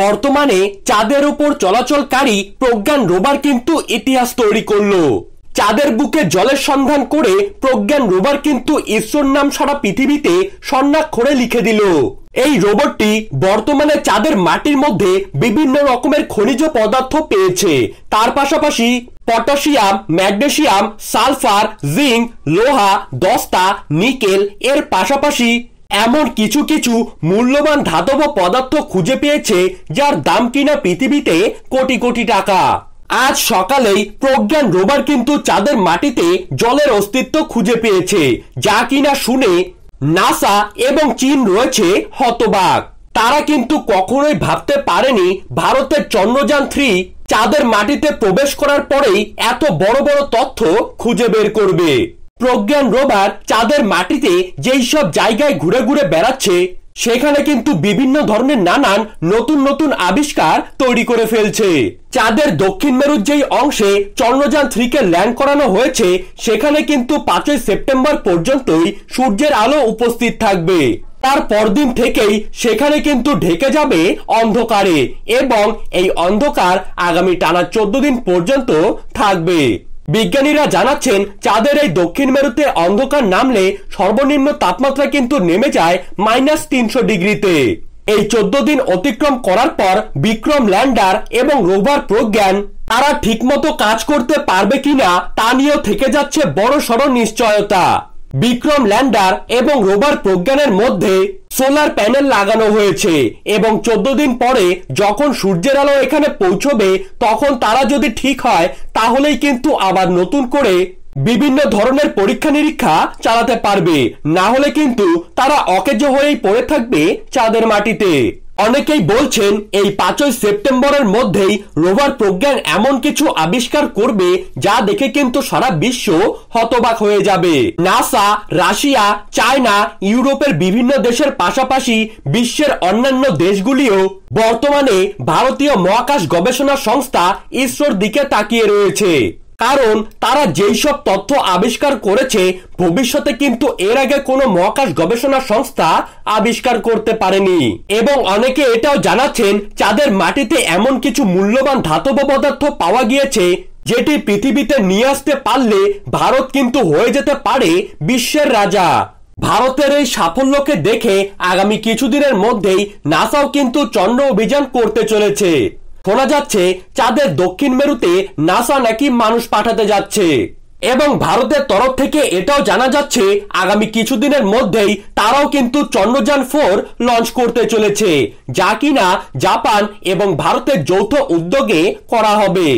বর্তমানে চাঁদের ওপর চলাচলকারী প্রজ্ঞান রোবার কিন্তু ইতিহাস তৈরি করলো চাঁদের বুকে জলের সন্ধান করে প্রজ্ঞান রোবার কিন্তু ঈশ্বর নাম সারা পৃথিবীতে স্বর্ণাক্ষরে লিখে দিল এই রোবটটি বর্তমানে চাঁদের মাটির মধ্যে বিভিন্ন রকমের খনিজ পদার্থ পেয়েছে তার পাশাপাশি পটাশিয়াম ম্যাগনেশিয়াম সালফার জিঙ্ক লোহা দস্তা নিকেল এর পাশাপাশি এমন কিছু কিছু মূল্যবান ধাতব পদার্থ খুঁজে পেয়েছে যার দাম কিনা পৃথিবীতে কোটি কোটি টাকা আজ সকালেই প্রজ্ঞান রোবার কিন্তু চাঁদের মাটিতে জলের অস্তিত্ব খুঁজে পেয়েছে যা কিনা শুনে নাসা এবং চীন রয়েছে হতবাক তারা কিন্তু কখনোই ভাবতে পারেনি ভারতের চন্দ্রযান থ্রি চাঁদের মাটিতে প্রবেশ করার পরেই এত বড় বড় তথ্য খুঁজে বের করবে প্রজ্ঞান রোবার চাঁদের মাটিতে যেই সব জায়গায় ঘুরে ঘুরে বেড়াচ্ছে সেখানে কিন্তু বিভিন্ন ধরনের নানান নতুন নতুন আবিষ্কার তৈরি করে ফেলছে চাঁদের দক্ষিণ মেরুর যেই অংশে চন্দ্রযান থ্রিকে ল্যান্ড করানো হয়েছে সেখানে কিন্তু পাঁচই সেপ্টেম্বর পর্যন্তই সূর্যের আলো উপস্থিত থাকবে তার পরদিন থেকেই সেখানে কিন্তু ঢেকে যাবে অন্ধকারে এবং এই অন্ধকার আগামী টানা চোদ্দ দিন পর্যন্ত থাকবে বিজ্ঞানীরা জানাচ্ছেন চাঁদের এই দক্ষিণ মেরুতে অন্ধকার নামলে সর্বনিম্ন তাপমাত্রা কিন্তু নেমে যায় মাইনাস তিনশো ডিগ্রিতে এই চোদ্দ দিন অতিক্রম করার পর বিক্রম ল্যান্ডার এবং রোভার প্রজ্ঞান তারা ঠিকমতো কাজ করতে পারবে কিনা তা নিয়েও থেকে যাচ্ছে বড় সড় নিশ্চয়তা বিক্রম ল্যান্ডার এবং রোভার প্রজ্ঞানের মধ্যে সোলার প্যানেল লাগানো হয়েছে এবং চোদ্দ দিন পরে যখন সূর্যের আলো এখানে পৌঁছবে তখন তারা যদি ঠিক হয় তাহলেই কিন্তু আবার নতুন করে বিভিন্ন ধরনের পরীক্ষা নিরীক্ষা চালাতে পারবে না হলে কিন্তু তারা অকেজ হয়েই পড়ে থাকবে চাঁদের মাটিতে অনেকেই বলছেন এই পাঁচই সেপ্টেম্বরের মধ্যেই রোভার প্রজ্ঞান এমন কিছু আবিষ্কার করবে যা দেখে কিন্তু সারা বিশ্ব হতবাক হয়ে যাবে নাসা রাশিয়া চায়না ইউরোপের বিভিন্ন দেশের পাশাপাশি বিশ্বের অন্যান্য দেশগুলিও বর্তমানে ভারতীয় মহাকাশ গবেষণা সংস্থা ইসরোর দিকে তাকিয়ে রয়েছে কারণ তারা যেই সব তথ্য আবিষ্কার করেছে ভবিষ্যতে কিন্তু এর আগে কোনো মহাকাশ গবেষণা সংস্থা আবিষ্কার করতে পারেনি এবং অনেকে এটাও জানাচ্ছেন চাঁদের মাটিতে এমন কিছু মূল্যবান ধাতব পদার্থ পাওয়া গিয়েছে যেটি পৃথিবীতে নিয়ে আসতে পারলে ভারত কিন্তু হয়ে যেতে পারে বিশ্বের রাজা ভারতের এই সাফল্যকে দেখে আগামী কিছুদিনের মধ্যেই নাসাও কিন্তু চন্দ্র অভিযান করতে চলেছে শোনা যাচ্ছে চাঁদের দক্ষিণ মেরুতে নাসা নাকি মানুষ পাঠাতে যাচ্ছে এবং ভারতের তরফ থেকে এটাও জানা যাচ্ছে আগামী কিছুদিনের মধ্যেই তারাও কিন্তু চন্দ্রযান ফোর লঞ্চ করতে চলেছে যা কিনা জাপান এবং ভারতের যৌথ উদ্যোগে করা হবে